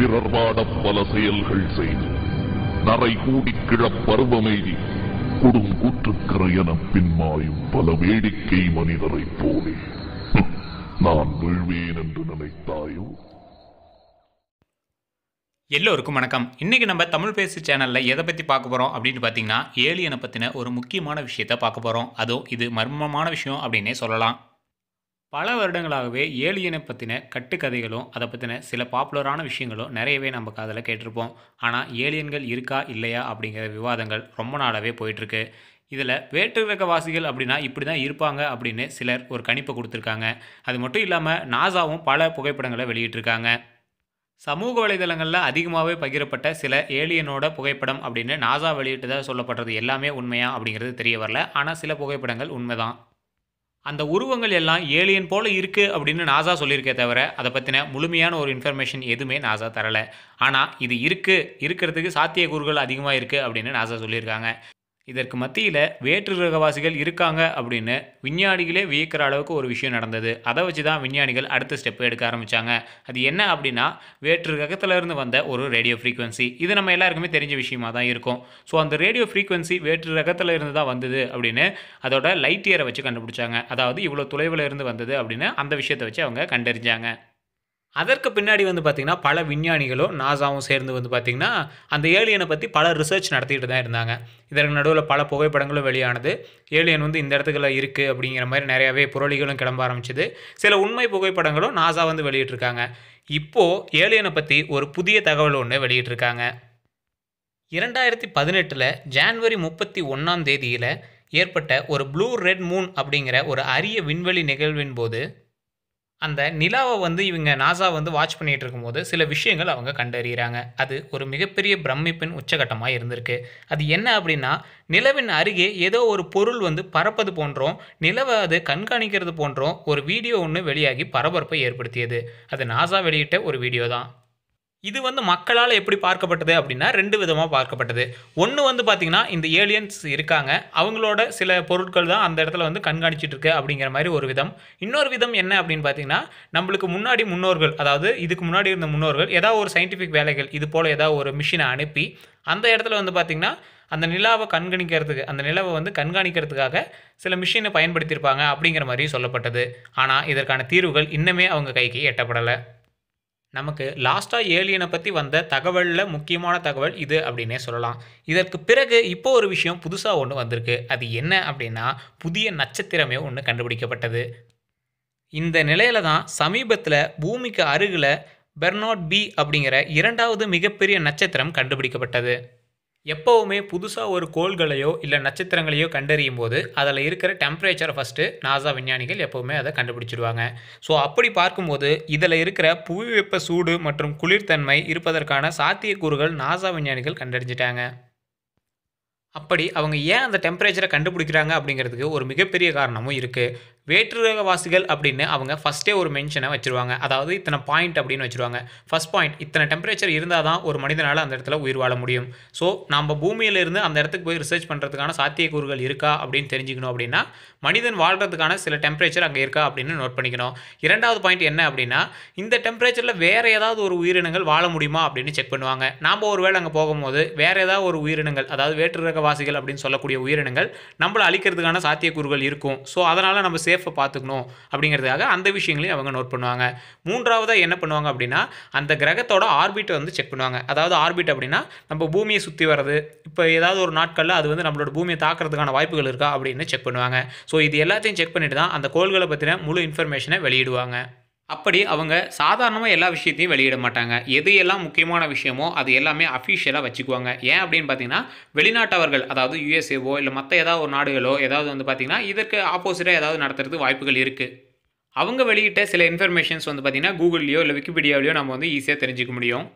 பிறர் வாடப் பல செயல்கள் செய்து நரை கூடி கிழப்பருவமெய்தி கொடும் என பின்மாயும் பல வேடிக்கை மனிதரை போலே நான் விழ்வேன் என்று நினைத்தாயோ எல்லோருக்கும் வணக்கம் இன்றைக்கி நம்ம தமிழ் பேசு சேனலில் எதை பற்றி பார்க்க போகிறோம் அப்படின்னு பார்த்தீங்கன்னா ஏலியனை பற்றின ஒரு முக்கியமான விஷயத்தை பார்க்க போகிறோம் அதுவும் இது மர்மமான விஷயம் அப்படின்னே சொல்லலாம் பல வருடங்களாகவே ஏலியனை பற்றின கட்டுக்கதைகளும் அதை பற்றின சில பாப்புலரான விஷயங்களும் நிறையவே நம்ம காதில் கேட்டிருப்போம் ஆனால் ஏலியன்கள் இருக்கா இல்லையா அப்படிங்கிற விவாதங்கள் ரொம்ப நாளாகவே போயிட்டுருக்கு இதில் வேற்று கிரகவாசிகள் அப்படின்னா இப்படி தான் இருப்பாங்க அப்படின்னு சிலர் ஒரு கணிப்பை கொடுத்துருக்காங்க அது மட்டும் இல்லாமல் நாசாவும் பல புகைப்படங்களை வெளியிட்டிருக்காங்க சமூக வலைதளங்களில் அதிகமாகவே பகிரப்பட்ட சில ஏலியனோட புகைப்படம் அப்படின்னு நாசா வெளியிட்டதாக சொல்லப்படுறது எல்லாமே உண்மையா அப்படிங்கிறது தெரிய வரல ஆனால் சில புகைப்படங்கள் உண்மைதான் அந்த உருவங்கள் எல்லாம் ஏலியன் போல் இருக்குது அப்படின்னு நாசா சொல்லியிருக்கே தவிர அதை பற்றின முழுமையான ஒரு இன்ஃபர்மேஷன் எதுவுமே நாசா தரலை ஆனால் இது இருக்குது இருக்கிறதுக்கு சாத்தியக்கூறுகள் அதிகமாக இருக்குது அப்படின்னு நாசா சொல்லியிருக்காங்க இதற்கு மத்தியில் வேற்று கிரகவாசிகள் இருக்காங்க அப்படின்னு விஞ்ஞானிகளே வியக்கிற அளவுக்கு ஒரு விஷயம் நடந்தது அதை வச்சு தான் விஞ்ஞானிகள் அடுத்த ஸ்டெப் எடுக்க ஆரம்பித்தாங்க அது என்ன அப்படின்னா வேற்று கிரகத்திலிருந்து வந்த ஒரு ரேடியோ ஃப்ரீக்வன்சி இது நம்ம எல்லாருக்குமே தெரிஞ்ச விஷயமா தான் இருக்கும் ஸோ அந்த ரேடியோ ஃப்ரீக்வன்சி வேற்று ரகத்தில் இருந்து தான் வந்தது அப்படின்னு அதோட லைட் இயரை வச்சு கண்டுபிடிச்சாங்க அதாவது இவ்வளோ தொலைவில் இருந்து வந்தது அப்படின்னு அந்த விஷயத்தை வச்சு அவங்க கண்டறிஞ்சாங்க அதற்கு பின்னாடி வந்து பார்த்திங்கன்னா பல விஞ்ஞானிகளும் நாசாவும் சேர்ந்து வந்து பார்த்திங்கன்னா அந்த ஏலியனை பற்றி பல ரிசர்ச் நடத்திட்டு தான் இருந்தாங்க இதற்கு நடுவில் பல புகைப்படங்களும் வெளியானது ஏலியன் வந்து இந்த இடத்துக்குள்ள இருக்குது அப்படிங்கிற மாதிரி நிறையாவே புரளிகளும் கிளம்ப ஆரம்பிச்சிது சில உண்மை புகைப்படங்களும் நாசா வந்து வெளியிட்ருக்காங்க இப்போது ஏலியனை பற்றி ஒரு புதிய தகவல் ஒன்று வெளியிட்ருக்காங்க இரண்டாயிரத்தி பதினெட்டில் ஜான்வரி முப்பத்தி ஒன்றாம் தேதியில் ஏற்பட்ட ஒரு ப்ளூ ரெட் மூன் அப்படிங்கிற ஒரு அரிய விண்வெளி நிகழ்வின் போது அந்த நிலாவை வந்து இவங்க நாசா வந்து வாட்ச் பண்ணிகிட்டு இருக்கும்போது சில விஷயங்கள் அவங்க கண்டறியிறாங்க அது ஒரு மிகப்பெரிய பிரமிப்பின் உச்சகட்டமாக இருந்திருக்கு அது என்ன அப்படின்னா நிலவின் அருகே ஏதோ ஒரு பொருள் வந்து பறப்பது போன்றோம் நிலவை அது கண்காணிக்கிறது போன்றோம் ஒரு வீடியோ ஒன்று வெளியாகி பரபரப்பை ஏற்படுத்தியது அது நாசா வெளியிட்ட ஒரு வீடியோ தான் இது வந்து மக்களால் எப்படி பார்க்கப்பட்டது அப்படின்னா ரெண்டு விதமாக பார்க்கப்பட்டது ஒன்று வந்து பார்த்திங்கன்னா இந்த ஏலியன்ஸ் இருக்காங்க அவங்களோட சில பொருட்கள் தான் அந்த இடத்துல வந்து கண்காணிச்சிட்ருக்கு அப்படிங்கிற மாதிரி ஒரு விதம் இன்னொரு விதம் என்ன அப்படின்னு பார்த்திங்கன்னா நம்மளுக்கு முன்னாடி முன்னோர்கள் அதாவது இதுக்கு முன்னாடி இருந்த முன்னோர்கள் ஏதாவது ஒரு சயின்டிஃபிக் வேலைகள் இது போல் ஏதாவது ஒரு மிஷினை அனுப்பி அந்த இடத்துல வந்து பார்த்திங்கன்னா அந்த நிலாவை கண்காணிக்கிறதுக்கு அந்த நிலவை வந்து கண்காணிக்கிறதுக்காக சில மிஷினை பயன்படுத்தியிருப்பாங்க அப்படிங்கிற மாதிரி சொல்லப்பட்டது ஆனால் இதற்கான தீர்வுகள் இன்னமே அவங்க கைக்கு எட்டப்படலை நமக்கு லாஸ்ட்டாக ஏலியனை பற்றி வந்த தகவலில் முக்கியமான தகவல் இது அப்படின்னே சொல்லலாம் இதற்கு பிறகு இப்போ ஒரு விஷயம் புதுசாக ஒன்று வந்திருக்கு அது என்ன அப்படின்னா புதிய நட்சத்திரமே ஒன்று கண்டுபிடிக்கப்பட்டது இந்த நிலையில தான் சமீபத்தில் பூமிக்கு அருகில் பெர்னாட் பி அப்படிங்கிற இரண்டாவது மிகப்பெரிய நட்சத்திரம் கண்டுபிடிக்கப்பட்டது எப்போவுமே புதுசாக ஒரு கோள்களையோ இல்லை நட்சத்திரங்களையோ கண்டறியும் போது அதில் இருக்கிற டெம்பரேச்சரை ஃபஸ்ட்டு நாசா விஞ்ஞானிகள் எப்போவுமே அதை கண்டுபிடிச்சிடுவாங்க ஸோ அப்படி பார்க்கும்போது இதில் இருக்கிற புவி வெப்ப சூடு மற்றும் குளிர்தன்மை இருப்பதற்கான சாத்தியக்கூறுகள் நாசா விஞ்ஞானிகள் கண்டறிஞ்சிட்டாங்க அப்படி அவங்க ஏன் அந்த டெம்பரேச்சரை கண்டுபிடிக்கிறாங்க அப்படிங்கிறதுக்கு ஒரு மிகப்பெரிய காரணமும் இருக்குது வேற்றுரகவாசிகள் அப்படின்னு அவங்க ஃபஸ்ட்டே ஒரு மென்ஷனை வச்சுருவாங்க அதாவது இத்தனை பாயிண்ட் அப்படின்னு வச்சுருவாங்க ஃபஸ்ட் பாயிண்ட் இத்தனை டெம்பரேச்சர் இருந்தால் தான் ஒரு மனிதனால் அந்த இடத்துல உயிர் வாழ முடியும் ஸோ நம்ம பூமியிலிருந்து அந்த இடத்துக்கு போய் ரிசர்ச் பண்ணுறதுக்கான சாத்தியக்கூறுகள் இருக்கா அப்படின்னு தெரிஞ்சுக்கணும் அப்படின்னா மனிதன் வாழ்கிறதுக்கான சில டெம்பரேச்சர் அங்கே இருக்கா அப்படின்னு நோட் பண்ணிக்கணும் இரண்டாவது பாயிண்ட் என்ன அப்படின்னா இந்த டெம்பரேச்சரில் வேறு ஏதாவது ஒரு உயிரினங்கள் வாழ முடியுமா அப்படின்னு செக் பண்ணுவாங்க நாம் வேளை அங்கே போகும்போது வேறு ஏதாவது ஒரு உயிரினங்கள் அதாவது வேற்றுரகவாசிகள் அப்படின்னு சொல்லக்கூடிய உயிரினங்கள் நம்மளை அழிக்கிறதுக்கான சாத்தியக்கூறுகள் இருக்கும் ஸோ அதனால் நம்ம சேஃப் சேஃபை பார்த்துக்கணும் அப்படிங்கிறதுக்காக அந்த விஷயங்களையும் அவங்க நோட் பண்ணுவாங்க மூன்றாவதாக என்ன பண்ணுவாங்க அப்படின்னா அந்த கிரகத்தோட ஆர்பிட்டை வந்து செக் பண்ணுவாங்க அதாவது ஆர்பிட் அப்படின்னா நம்ம பூமியை சுற்றி வர்றது இப்போ ஏதாவது ஒரு நாட்களில் அது வந்து நம்மளோட பூமியை தாக்குறதுக்கான வாய்ப்புகள் இருக்கா அப்படின்னு செக் பண்ணுவாங்க ஸோ இது எல்லாத்தையும் செக் பண்ணிட்டு தான் அந்த கோள்களை பற்றின முழு இன்ஃபர்மேஷனை வெளியிடுவாங்க அப்படி அவங்க சாதாரணமாக எல்லா விஷயத்தையும் வெளியிட மாட்டாங்க எது எல்லாம் முக்கியமான விஷயமோ அது எல்லாமே அஃபிஷியலாக வச்சுக்குவாங்க ஏன் அப்படின்னு பார்த்தீங்கன்னா வெளிநாட்டவர்கள் அதாவது யுஎஸ்ஏவோ இல்லை மற்ற ஏதாவது ஒரு நாடுகளோ ஏதாவது வந்து பார்த்திங்கன்னா இதற்கு ஆப்போசிட்டாக ஏதாவது நடத்துறது வாய்ப்புகள் இருக்குது அவங்க வெளியிட்ட சில இன்ஃபர்மேஷன்ஸ் வந்து பார்த்திங்கன்னா கூகுள்லேயோ இல்லை விக்கிபீடியாவிலையோ நம்ம வந்து ஈஸியாக தெரிஞ்சுக்க முடியும்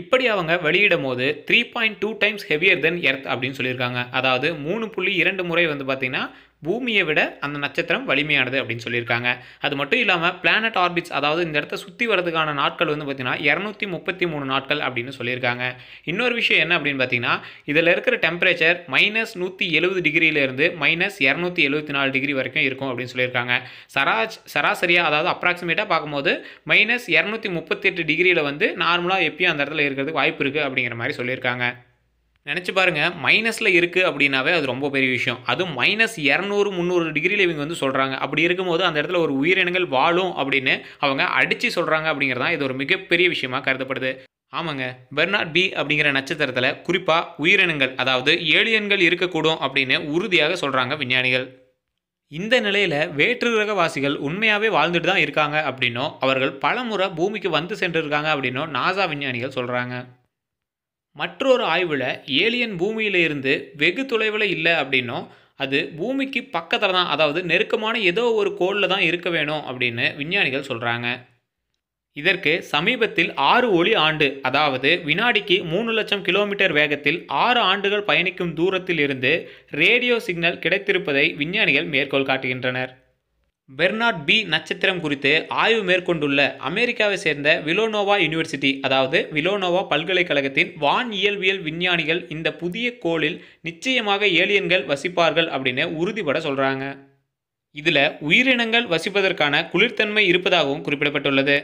இப்படி அவங்க வெளியிடும் போது three point two times heavier than earth அப்படின்னு சொல்லியிருக்காங்க அதாவது மூணு புள்ளி இரண்டு முறை வந்து பார்த்திங்கன்னா பூமியை விட அந்த நட்சத்திரம் வலிமையானது அப்படின்னு சொல்லியிருக்காங்க அது மட்டும் இல்லாமல் பிளானட் ஆர்பிட்ஸ் அதாவது இந்த இடத்த சுற்றி வரதுக்கான நாட்கள் வந்து பார்த்திங்கன்னா இரநூத்தி முப்பத்தி மூணு நாட்கள் அப்படின்னு சொல்லியிருக்காங்க இன்னொரு விஷயம் என்ன அப்படின்னு பார்த்தீங்கன்னா இதில் இருக்கிற டெம்பரேச்சர் மைனஸ் நூற்றி எழுபது டிகிரியிலேருந்து மைனஸ் இரநூத்தி எழுபத்தி நாலு டிகிரி வரைக்கும் இருக்கும் அப்படின்னு சொல்லியிருக்காங்க சராஜ் சராசரியாக அதாவது அப்ராக்சிமேட்டாக பார்க்கும்போது மைனஸ் இரநூத்தி முப்பத்தெட்டு டிகிரியில் வந்து நார்மலாக எப்பயும் அந்த இடத்துல இருக்கிறதுக்கு வாய்ப்பு இருக்குது அப்படிங்கிற மாதிரி சொல்லியிருக்காங்க நினச்சி பாருங்கள் மைனஸில் இருக்குது அப்படின்னாவே அது ரொம்ப பெரிய விஷயம் அதுவும் மைனஸ் இரநூறு முந்நூறு டிகிரியில் இவங்க வந்து சொல்கிறாங்க அப்படி இருக்கும்போது அந்த இடத்துல ஒரு உயிரினங்கள் வாழும் அப்படின்னு அவங்க அடித்து சொல்கிறாங்க அப்படிங்கிறதான் இது ஒரு மிகப்பெரிய விஷயமாக கருதப்படுது ஆமாங்க பெர்னார்ட் பி அப்படிங்கிற நட்சத்திரத்தில் குறிப்பாக உயிரினங்கள் அதாவது ஏலியன்கள் இருக்கக்கூடும் அப்படின்னு உறுதியாக சொல்கிறாங்க விஞ்ஞானிகள் இந்த நிலையில் வேற்று கிரகவாசிகள் உண்மையாகவே வாழ்ந்துட்டு தான் இருக்காங்க அப்படின்னும் அவர்கள் பலமுறை பூமிக்கு வந்து சென்றிருக்காங்க அப்படின்னும் நாசா விஞ்ஞானிகள் சொல்கிறாங்க மற்றொரு ஆய்வில் ஏலியன் பூமியில் இருந்து வெகு தொலைவில் இல்லை அப்படின்னோ அது பூமிக்கு பக்கத்தில் தான் அதாவது நெருக்கமான ஏதோ ஒரு கோளில் தான் இருக்க வேணும் அப்படின்னு விஞ்ஞானிகள் சொல்கிறாங்க இதற்கு சமீபத்தில் ஆறு ஒளி ஆண்டு அதாவது வினாடிக்கு மூணு லட்சம் கிலோமீட்டர் வேகத்தில் ஆறு ஆண்டுகள் பயணிக்கும் தூரத்தில் இருந்து ரேடியோ சிக்னல் கிடைத்திருப்பதை விஞ்ஞானிகள் மேற்கோள் காட்டுகின்றனர் பெர்னாட் பி நட்சத்திரம் குறித்து ஆய்வு மேற்கொண்டுள்ள அமெரிக்காவை சேர்ந்த விலோனோவா யூனிவர்சிட்டி அதாவது விலோனோவா பல்கலைக்கழகத்தின் வான் இயல்பியல் விஞ்ஞானிகள் இந்த புதிய கோளில் நிச்சயமாக ஏலியன்கள் வசிப்பார்கள் அப்படின்னு உறுதிபட சொல்கிறாங்க இதில் உயிரினங்கள் வசிப்பதற்கான குளிர்த்தன்மை இருப்பதாகவும் குறிப்பிடப்பட்டுள்ளது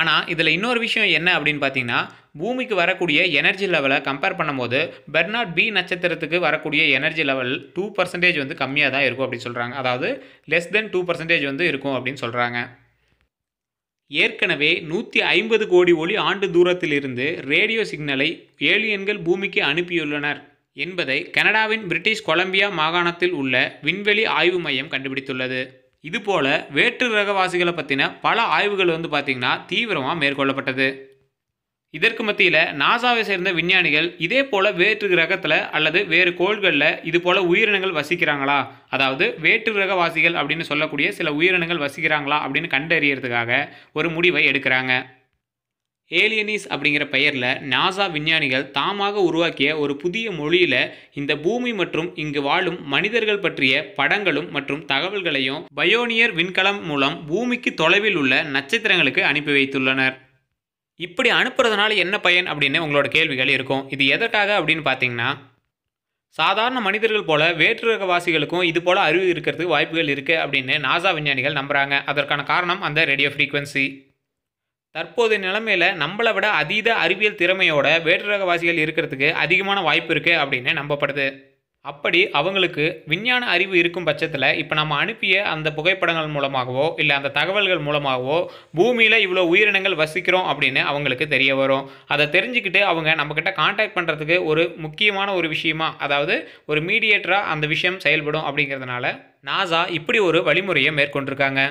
ஆனால் இதில் இன்னொரு விஷயம் என்ன அப்படின்னு பார்த்தீங்கன்னா பூமிக்கு வரக்கூடிய எனர்ஜி லெவலை கம்பேர் பண்ணும்போது பெர்னாட் பி நட்சத்திரத்துக்கு வரக்கூடிய எனர்ஜி லெவல் டூ பர்சன்டேஜ் வந்து கம்மியாக தான் இருக்கும் அப்படின்னு சொல்கிறாங்க அதாவது லெஸ் தென் டூ பர்சன்டேஜ் வந்து இருக்கும் அப்படின்னு சொல்கிறாங்க ஏற்கனவே நூற்றி ஐம்பது கோடி ஒளி ஆண்டு தூரத்திலிருந்து ரேடியோ சிக்னலை ஏலியன்கள் பூமிக்கு அனுப்பியுள்ளனர் என்பதை கனடாவின் பிரிட்டிஷ் கொலம்பியா மாகாணத்தில் உள்ள விண்வெளி ஆய்வு மையம் கண்டுபிடித்துள்ளது இதுபோல் வேற்று ரகவாசிகளை பற்றின பல ஆய்வுகள் வந்து பார்த்திங்கன்னா தீவிரமாக மேற்கொள்ளப்பட்டது இதற்கு மத்தியில் நாசாவை சேர்ந்த விஞ்ஞானிகள் இதே போல் வேற்று கிரகத்தில் அல்லது வேறு கோள்களில் இது போல் உயிரினங்கள் வசிக்கிறாங்களா அதாவது வேற்று கிரகவாசிகள் அப்படின்னு சொல்லக்கூடிய சில உயிரினங்கள் வசிக்கிறாங்களா அப்படின்னு கண்டறியறதுக்காக ஒரு முடிவை எடுக்கிறாங்க ஏலியனிஸ் அப்படிங்கிற பெயரில் நாசா விஞ்ஞானிகள் தாமாக உருவாக்கிய ஒரு புதிய மொழியில் இந்த பூமி மற்றும் இங்கு வாழும் மனிதர்கள் பற்றிய படங்களும் மற்றும் தகவல்களையும் பயோனியர் விண்கலம் மூலம் பூமிக்கு தொலைவில் உள்ள நட்சத்திரங்களுக்கு அனுப்பி வைத்துள்ளனர் இப்படி அனுப்புறதுனால என்ன பயன் அப்படின்னு உங்களோட கேள்விகள் இருக்கும் இது எதற்காக அப்படின்னு பார்த்தீங்கன்னா சாதாரண மனிதர்கள் போல வேற்றுரகவாசிகளுக்கும் இது போல அறிவு இருக்கிறதுக்கு வாய்ப்புகள் இருக்குது அப்படின்னு நாசா விஞ்ஞானிகள் நம்புகிறாங்க அதற்கான காரணம் அந்த ரேடியோ ஃப்ரீக்வன்சி தற்போது நிலைமையில் நம்மளை விட அதீத அறிவியல் திறமையோட வேற்றுரகவாசிகள் இருக்கிறதுக்கு அதிகமான வாய்ப்பு இருக்குது அப்படின்னு நம்பப்படுது அப்படி அவங்களுக்கு விஞ்ஞான அறிவு இருக்கும் பட்சத்தில் இப்போ நம்ம அனுப்பிய அந்த புகைப்படங்கள் மூலமாகவோ இல்லை அந்த தகவல்கள் மூலமாகவோ பூமியில் இவ்வளோ உயிரினங்கள் வசிக்கிறோம் அப்படின்னு அவங்களுக்கு தெரிய வரும் அதை தெரிஞ்சுக்கிட்டு அவங்க நம்மக்கிட்ட காண்டாக்ட் பண்ணுறதுக்கு ஒரு முக்கியமான ஒரு விஷயமா அதாவது ஒரு மீடியேட்டராக அந்த விஷயம் செயல்படும் அப்படிங்கிறதுனால நாசா இப்படி ஒரு வழிமுறையை மேற்கொண்டிருக்காங்க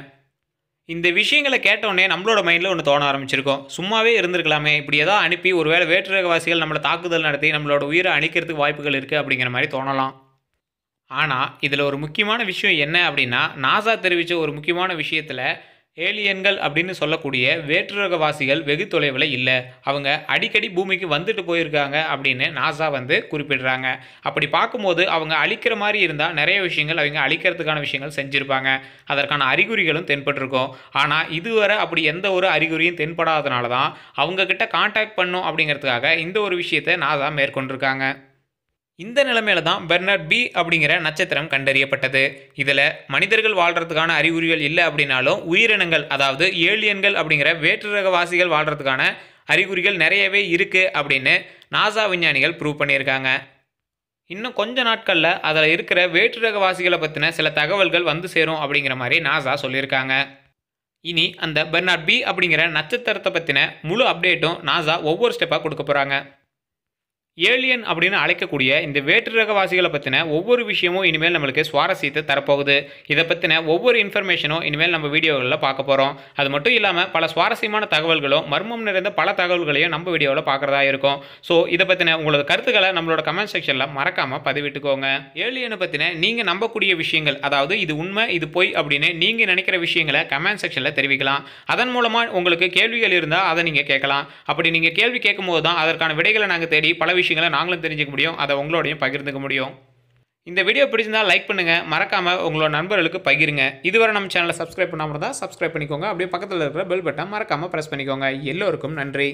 இந்த விஷயங்களை கேட்டோடனே நம்மளோட மைண்டில் ஒன்று தோண ஆரம்பிச்சிருக்கோம் சும்மாவே இருந்திருக்கலாமே இப்படி ஏதாவது அனுப்பி ஒருவேளை வேற்றுரகவாசிகள் நம்மளை தாக்குதல் நடத்தி நம்மளோட உயிரை அழிக்கிறதுக்கு வாய்ப்புகள் இருக்குது அப்படிங்கிற மாதிரி தோணலாம் ஆனால் இதில் ஒரு முக்கியமான விஷயம் என்ன அப்படின்னா நாசா தெரிவித்த ஒரு முக்கியமான விஷயத்தில் ஏலியன்கள் அப்படின்னு சொல்லக்கூடிய வேற்றுரகவாசிகள் வெகு தொலைவில் இல்லை அவங்க அடிக்கடி பூமிக்கு வந்துட்டு போயிருக்காங்க அப்படின்னு நாசா வந்து குறிப்பிடுறாங்க அப்படி பார்க்கும்போது அவங்க அழிக்கிற மாதிரி இருந்தால் நிறைய விஷயங்கள் அவங்க அழிக்கிறதுக்கான விஷயங்கள் செஞ்சுருப்பாங்க அதற்கான அறிகுறிகளும் தென்பட்டிருக்கும் ஆனால் இதுவரை அப்படி எந்த ஒரு அறிகுறியும் தென்படாதனால தான் அவங்கக்கிட்ட காண்டாக்ட் பண்ணும் அப்படிங்கிறதுக்காக இந்த ஒரு விஷயத்தை நாசா மேற்கொண்டிருக்காங்க இந்த நிலைமையில தான் பெர்னர்ட் பி அப்படிங்கிற நட்சத்திரம் கண்டறியப்பட்டது இதில் மனிதர்கள் வாழ்கிறதுக்கான அறிகுறிகள் இல்லை அப்படின்னாலும் உயிரினங்கள் அதாவது ஏலியன்கள் அப்படிங்கிற வேற்று வாழ்கிறதுக்கான அறிகுறிகள் நிறையவே இருக்குது அப்படின்னு நாசா விஞ்ஞானிகள் ப்ரூவ் பண்ணியிருக்காங்க இன்னும் கொஞ்ச நாட்களில் அதில் இருக்கிற வேற்று பற்றின சில தகவல்கள் வந்து சேரும் அப்படிங்கிற மாதிரி நாசா சொல்லியிருக்காங்க இனி அந்த பெர்னார்ட் பி அப்படிங்கிற நட்சத்திரத்தை பற்றின முழு அப்டேட்டும் நாசா ஒவ்வொரு ஸ்டெப்பாக கொடுக்க போகிறாங்க ஏலியன் அப்படின்னு அழைக்கக்கூடிய இந்த வேற்று ரகவாசிகளை பற்றின ஒவ்வொரு விஷயமும் இனிமேல் நம்மளுக்கு சுவாரஸ்யத்தை தரப்போகுது இதை பற்றின ஒவ்வொரு இன்ஃபர்மேஷனும் இனிமேல் நம்ம வீடியோவில் பார்க்க போகிறோம் அது மட்டும் இல்லாமல் பல சுவாரஸ்யமான தகவல்களும் மர்மம் நிறைந்த பல தகவல்களையும் நம்ம வீடியோவில் பார்க்குறதா இருக்கும் ஸோ இதை பற்றின உங்களோட கருத்துக்களை நம்மளோட கமெண்ட் செக்ஷனில் மறக்காமல் பதிவிட்டுக்கோங்க ஏலியனை பற்றின நீங்கள் நம்பக்கூடிய விஷயங்கள் அதாவது இது உண்மை இது பொய் அப்படின்னு நீங்கள் நினைக்கிற விஷயங்களை கமெண்ட் செக்ஷனில் தெரிவிக்கலாம் அதன் மூலமாக உங்களுக்கு கேள்விகள் இருந்தால் அதை நீங்கள் கேட்கலாம் அப்படி நீங்கள் கேள்வி கேட்கும்போது தான் அதற்கான விடைகளை நாங்கள் தேடி பல விஷயம் விஷயங்களை நாங்களும் தெரிஞ்சுக்க முடியும் அதை உங்களோடையும் பகிர்ந்துக்க முடியும் இந்த வீடியோ பிடிச்சிருந்தால் லைக் பண்ணுங்கள் மறக்காமல் உங்களோட நண்பர்களுக்கு பகிருங்க இதுவரை நம்ம சேனலை சப்ஸ்கிரைப் பண்ணாமல் தான் சப்ஸ்கிரைப் பண்ணிக்கோங்க அப்படியே பக்கத்தில் இருக்கிற பெல் பட்டன் மறக்காமல் ப்ரெஸ் பண்ணிக்கோங்க எல்லோருக்கும் நன்றி